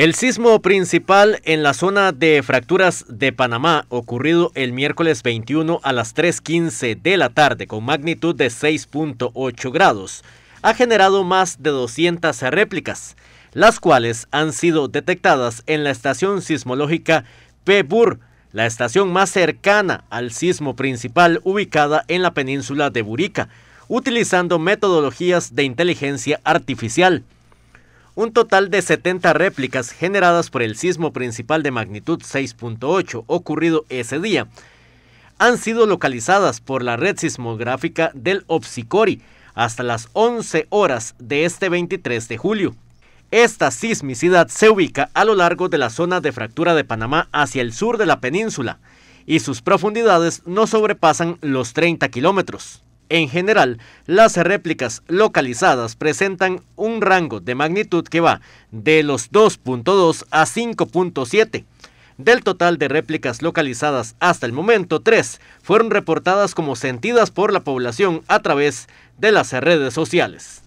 El sismo principal en la zona de fracturas de Panamá, ocurrido el miércoles 21 a las 3.15 de la tarde con magnitud de 6.8 grados, ha generado más de 200 réplicas, las cuales han sido detectadas en la estación sismológica PEBUR, la estación más cercana al sismo principal ubicada en la península de Burica, utilizando metodologías de inteligencia artificial. Un total de 70 réplicas generadas por el sismo principal de magnitud 6.8 ocurrido ese día han sido localizadas por la red sismográfica del Opsicori hasta las 11 horas de este 23 de julio. Esta sismicidad se ubica a lo largo de la zona de fractura de Panamá hacia el sur de la península y sus profundidades no sobrepasan los 30 kilómetros. En general, las réplicas localizadas presentan un rango de magnitud que va de los 2.2 a 5.7. Del total de réplicas localizadas hasta el momento, tres fueron reportadas como sentidas por la población a través de las redes sociales.